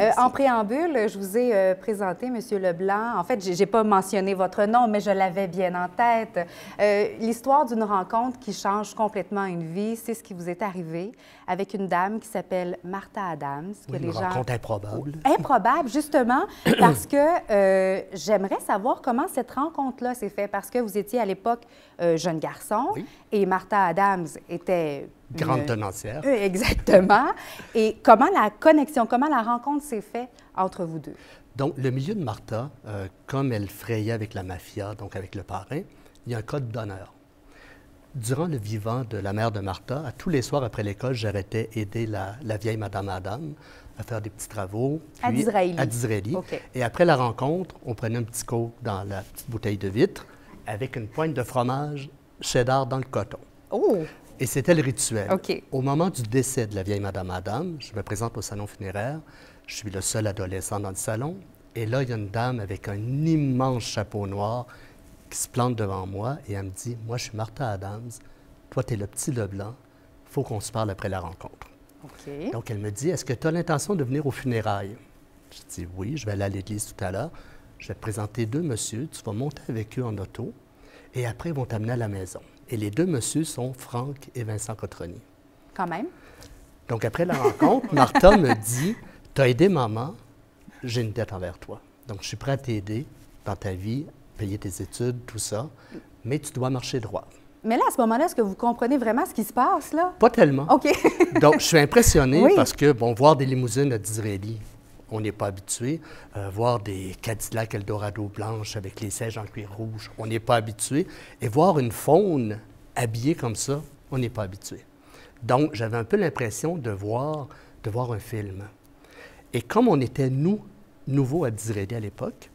Euh, en préambule, je vous ai euh, présenté M. Leblanc. En fait, je n'ai pas mentionné votre nom, mais je l'avais bien en tête. Euh, l'histoire d'une rencontre qui change complètement une vie, c'est ce qui vous est arrivé avec une dame qui s'appelle Martha Adams. Que les une gens... rencontre improbable. Oh, improbable, justement, parce que j'aimerais savoir comment cette rencontre-là s'est faite, parce que vous étiez à l'époque euh, jeune garçon. Et Martha Adams était... Grande une... tenancière. Euh, exactement. et comment la connexion, comment la rencontre s'est faite entre vous deux? Donc, le milieu de Martha, euh, comme elle frayait avec la mafia, donc avec le parrain, il y a un code d'honneur. Durant le vivant de la mère de Martha, à tous les soirs après l'école, j'arrêtais aider la, vieille Madame Adam à faire des petits travaux. à Disraeli. À Disraeli. Et après la rencontre, on prenait un petit coke dans la petite bouteille de vitre avec une pointe de fromage cheddar dans le coton. Oh! Et c'était le rituel. Au moment du décès de la vieille Madame Adam, je me présente au salon funéraire. Je suis le seul adolescent dans le salon. Et là, il y a une dame avec un immense chapeau noir qui se plante devant moi et elle me dit Moi, je suis Martha Adams. Toi, tu es le petit Leblanc. Il faut qu'on se parle après la rencontre. Donc, elle me dit Est-ce que tu as l'intention de venir aux funérailles Je dis Oui, je vais aller à l'église tout à l'heure. Je vais te présenter deux messieurs, tu vas monter avec eux en auto et après, ils vont t'amener à la maison. Et les deux messieurs sont Franck et Vincent Cotroni. Quand même. Donc, après la rencontre, Martha me dit Tu as aidé maman, j'ai une dette envers toi. Donc, je suis prêt à t'aider dans ta vie, payer tes études, tout ça, mais tu dois marcher droit. Mais là, à ce moment-là, est-ce que vous comprenez vraiment ce qui se passe, là? Pas tellement. OK. Donc, je suis impressionné parce que, bon, voir des limousines à Disraeli, on n'est pas habitué. à euh, voir des Cadillac Eldorado blanches avec les sièges en cuir rouge, on n'est pas habitué. Et voir une faune habillée comme ça, on n'est pas habitué. Donc, j'avais un peu l'impression de voir, de un film. Et comme on était, nous, nouveaux à Disraeli à l'époque,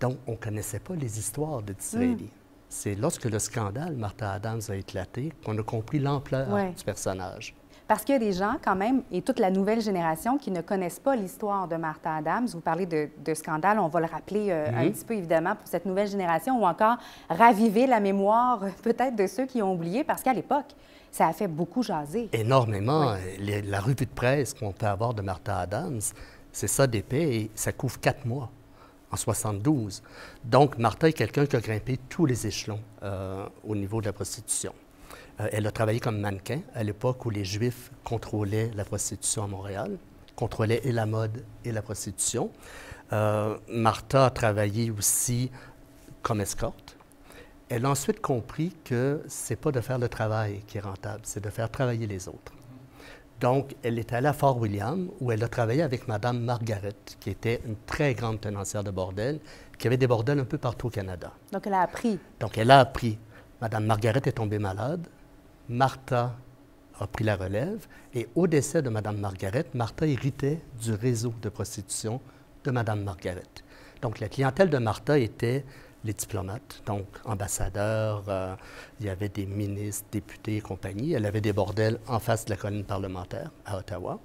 donc on ne connaissait pas les histoires de Disraeli. Hmm. C'est lorsque le scandale Martha Adams a éclaté qu'on a compris l'ampleur du personnage. Parce qu'il y a des gens, quand même, et toute la nouvelle génération qui ne connaissent pas l'histoire de Martha Adams. Vous parlez de, scandale, on va le rappeler euh, un mhm. petit peu, évidemment, pour cette nouvelle génération, ou encore raviver la mémoire peut-être de ceux qui ont oublié, parce qu'à l'époque, ça a fait beaucoup jaser. Énormément. la revue de presse qu'on peut avoir de Martha Adams, c'est ça d'épais, et ça couvre quatre mois en 72. Donc, Martha est quelqu'un qui a grimpé tous les échelons euh, au niveau de la prostitution. Euh, elle a travaillé comme mannequin à l'époque où les Juifs contrôlaient la prostitution à Montréal, contrôlaient et la mode et la prostitution. Euh, Martha a travaillé aussi comme escorte. Elle a ensuite compris que c'est pas de faire le travail qui est rentable, c'est de faire travailler les autres. Donc, elle est allée à Fort William où elle a travaillé avec Madame Margaret, qui était une très grande tenancière de bordel, qui avait des bordels un peu partout au Canada. Donc, elle a appris. Donc, elle a appris. Madame Margaret est tombée malade. Martha a pris la relève et au décès de Mme Margaret, Martha héritait du réseau de prostitution de Mme Margaret. Donc la clientèle de Martha était les diplomates, donc ambassadeurs, euh, il y avait des ministres, députés et compagnie. Elle avait des bordels en face de la colline parlementaire à Ottawa.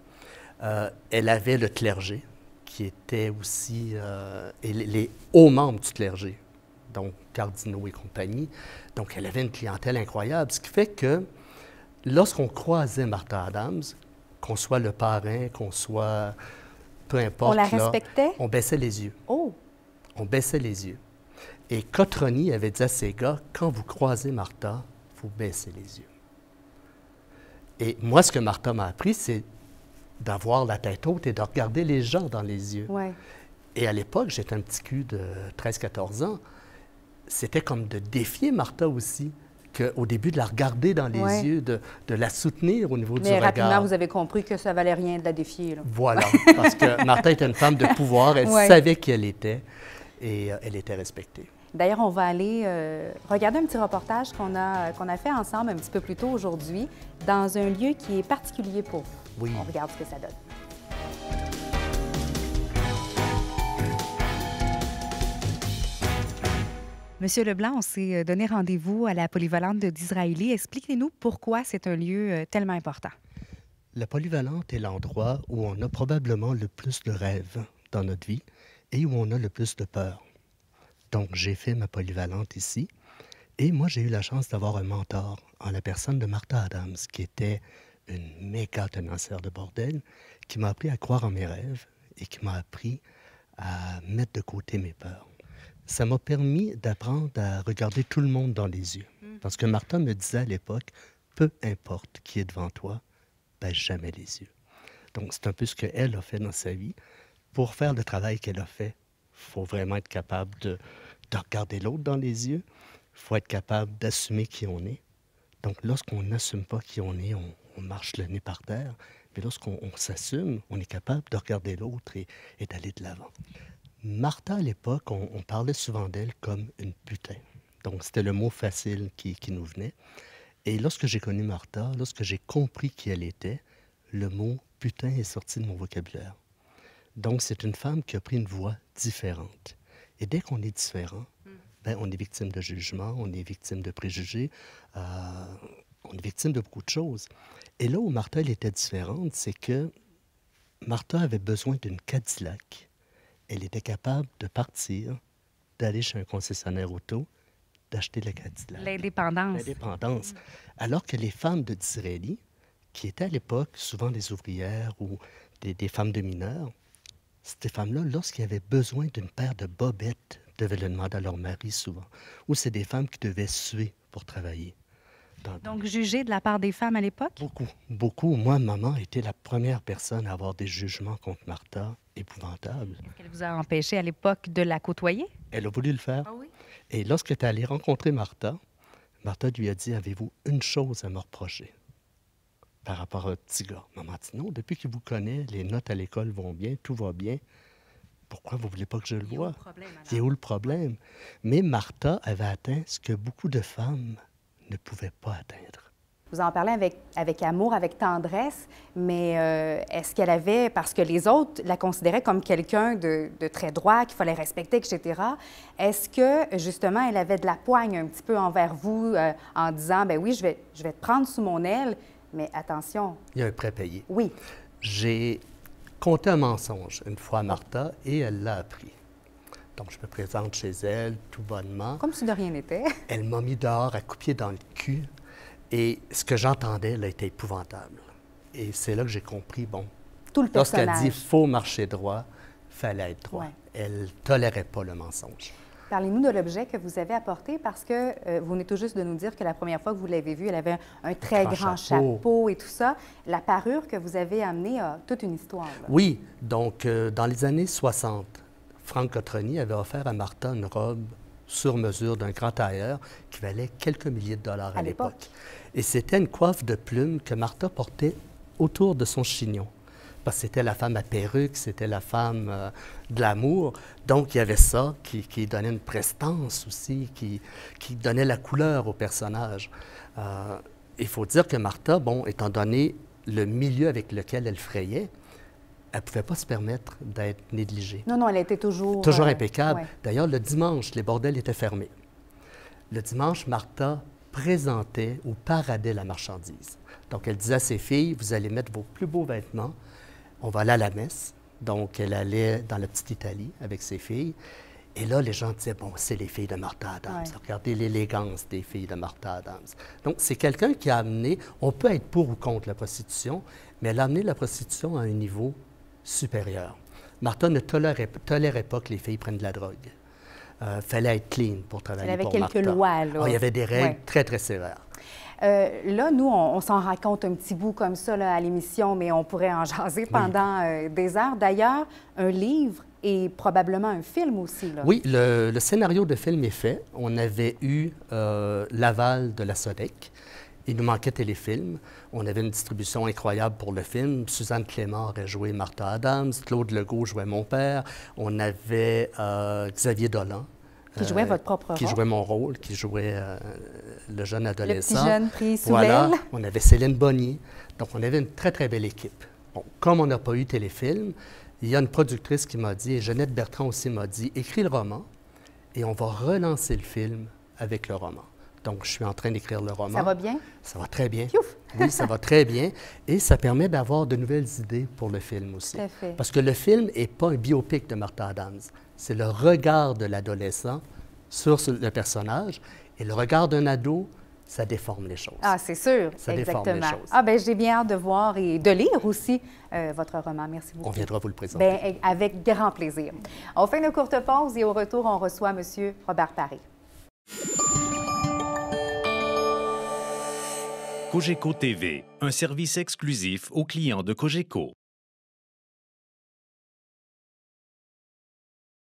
Euh, elle avait le clergé, qui était aussi euh, les, les hauts membres du clergé, donc cardinaux et compagnie. Donc elle avait une clientèle incroyable, ce qui fait que lorsqu'on croisait Martha Adams, qu'on soit le parrain, qu'on soit peu importe. On la respectait? on baissait les yeux. Oh! On baissait les yeux. Et Cotroni avait dit à ses gars, quand vous croisez Martha, vous baissez les yeux. Et moi, ce que Martha m'a appris, c'est d'avoir la tête haute et de regarder les gens dans les yeux. Et à l'époque, j'étais un petit cul de 13-14 ans. C'était comme de défier Martha aussi au début, de la regarder dans les yeux, de, de, la soutenir au niveau du regard. Mais rapidement, vous avez compris que ça valait rien de la défier. Voilà, parce que Martha était une femme de pouvoir, elle savait qui elle était et euh, elle était respectée. D'ailleurs, on va aller euh, regarder un petit reportage qu'on a, qu'on a fait ensemble un petit peu plus tôt aujourd'hui dans un lieu qui est particulier pour vous. Oui. On regarde ce que ça donne. Monsieur Leblanc, on s'est euh, donné rendez-vous à la polyvalente de Expliquez-nous pourquoi c'est un lieu euh, tellement important. La polyvalente est l'endroit où on a probablement le plus de rêves dans notre vie et où on a le plus de peur. Donc, j'ai fait ma polyvalente ici. Et moi, j'ai eu la chance d'avoir un mentor en la personne de Martha Adams, qui était une méga tenancière de bordel, qui m'a appris à croire en mes rêves et qui m'a appris à mettre de côté mes peurs ça m'a permis d'apprendre à regarder tout le monde dans les yeux. Mm. Parce que Martin me disait à l'époque, peu importe qui est devant toi, baisse jamais les yeux. Donc, c'est un peu ce qu'elle a fait dans sa vie. Pour faire le travail qu'elle a fait, faut vraiment être capable de, regarder l'autre dans les yeux. faut être capable d'assumer qui on est. Donc, lorsqu'on n'assume pas qui on est, on, marche le nez par terre. Mais lorsqu'on s'assume, on est capable de regarder l'autre et d'aller de l'avant. Martha, à l'époque, on, parlait souvent d'elle comme une putain. Donc, c'était le mot facile qui, nous venait. Et lorsque j'ai connu Martha, lorsque j'ai compris qui elle était, le mot putain est sorti de mon vocabulaire. Donc, c'est une femme qui a pris une voix différente. Et dès qu'on est différent, mm. ben, on est victime de jugement, on est victime de préjugés, euh, on est victime de beaucoup de choses. Et là où Martha elle était différente, c'est que Martha avait besoin d'une Cadillac elle était capable de partir, d'aller chez un concessionnaire auto, d'acheter la Cadillac. L'indépendance. L'indépendance. Mm. Alors que les femmes de Disraeli, qui étaient à l'époque souvent des ouvrières ou des, femmes de mineurs, ces femmes-là, lorsqu'elles avaient besoin d'une paire de bobettes, devaient le demander à leur mari souvent. Ou c'est des femmes qui devaient suer pour travailler. Donc, jugé de la part des femmes à l'époque? Beaucoup, beaucoup. Moi, maman était la première personne à avoir des jugements contre Martha épouvantables. Elle vous a empêché à l'époque de la côtoyer? Elle a voulu le faire. Ah oui? Et lorsqu'elle est allée rencontrer Martha, Martha lui a dit Avez-vous une chose à me reprocher par rapport à petit gars Maman a dit Non, depuis qu'il vous connaît, les notes à l'école vont bien, tout va bien. Pourquoi vous voulez pas que je le voie? C'est où le problème? Mais Martha avait atteint ce que beaucoup de femmes ne pouvait pas atteindre. Vous en parlez avec, avec amour, avec tendresse, mais euh, est-ce qu'elle avait, parce que les autres la considéraient comme quelqu'un de, de, très droit, qu'il fallait respecter, etc., est-ce que justement elle avait de la poigne un petit peu envers vous euh, en disant, ben oui, je vais, je vais te prendre sous mon aile, mais attention. Il y a un prêt payé. Oui. J'ai compté un mensonge une fois à Martha et elle l'a appris. Donc, je me présente chez elle tout bonnement. Comme si de rien n'était. elle m'a mis dehors à couper dans le cul. Et ce que j'entendais, là, était épouvantable. Et c'est là que j'ai compris, bon, tout le lorsqu'elle dit « faut marcher droit », fallait être droit. Elle Elle tolérait pas le mensonge. Parlez-nous de l'objet que vous avez apporté parce que euh, vous venez tout juste de nous dire que la première fois que vous l'avez vu, elle avait un, très grand, chapeau. et tout ça. La parure que vous avez amenée a toute une histoire. Oui, donc euh, dans les années 60, Franck Cotroni avait offert à Martha une robe sur mesure d'un grand tailleur qui valait quelques milliers de dollars à, l'époque. Et c'était une coiffe de plumes que Martha portait autour de son chignon. Parce que c'était la femme à perruque, c'était la femme euh, de l'amour. Donc, il y avait ça qui, donnait une prestance aussi, qui, donnait la couleur au personnage. Euh, il faut dire que Martha, bon, étant donné le milieu avec lequel elle frayait, elle ne pouvait pas se permettre d'être négligée. Non, non, elle était toujours... Toujours euh, impeccable. D'ailleurs, le dimanche, les bordels étaient fermés. Le dimanche, Martha présentait ou paradait la marchandise. Donc, elle disait à ses filles, vous allez mettre vos plus beaux vêtements, on va aller à la messe. Donc, elle allait dans la petite Italie avec ses filles. Et là, les gens disaient, bon, c'est les filles de Martha Adams. Regardez l'élégance des filles de Martha Adams. Donc, c'est quelqu'un qui a amené, on peut être pour ou contre la prostitution, mais elle a amené la prostitution à un niveau supérieure. Martha ne tolérait, pas que les filles prennent de la drogue. Euh, fallait être clean pour travailler pour Martha. Il y avait quelques lois, là. Ah, il y avait des règles très, très sévères. Euh, là, nous, on, s'en raconte un petit bout comme ça à l'émission, mais on pourrait en jaser pendant euh, des heures. D'ailleurs, un livre et probablement un film aussi. Oui, le, scénario de film est fait. On avait eu euh, l'aval de la SODEC, il nous manquait téléfilm. On avait une distribution incroyable pour le film. Suzanne Clément aurait joué Martha Adams. Claude Legault jouait mon père. On avait euh, Xavier Dolan. Qui jouait euh, votre propre rôle. Qui jouait mon rôle, qui jouait euh, le jeune adolescent. Le petit jeune pris sous Voilà. On avait Céline Bonnier. Donc, on avait une très, très belle équipe. comme on n'a pas eu téléfilm, il y a une productrice qui m'a dit, et Jeannette Bertrand aussi m'a dit, écris le roman et on va relancer le film avec le roman. Donc, je suis en train d'écrire le roman. Ça va bien? Ça va très bien. oui, ça va très bien. Et ça permet d'avoir de nouvelles idées pour le film aussi. Tout Parce que le film n'est pas un biopic de Martha Adams. C'est le regard de l'adolescent sur le personnage. Et le regard d'un ado, ça déforme les choses. Ah, c'est sûr. Ça Exactement. déforme les choses. Ah, ben j'ai bien hâte de voir et de lire aussi euh, votre roman. Merci beaucoup. On viendra vous le présenter. Bien, eh, avec grand plaisir. On fait une courte pause et au retour, on reçoit M. Robert Paris. Cogeco TV, un service exclusif aux clients de Cogeco.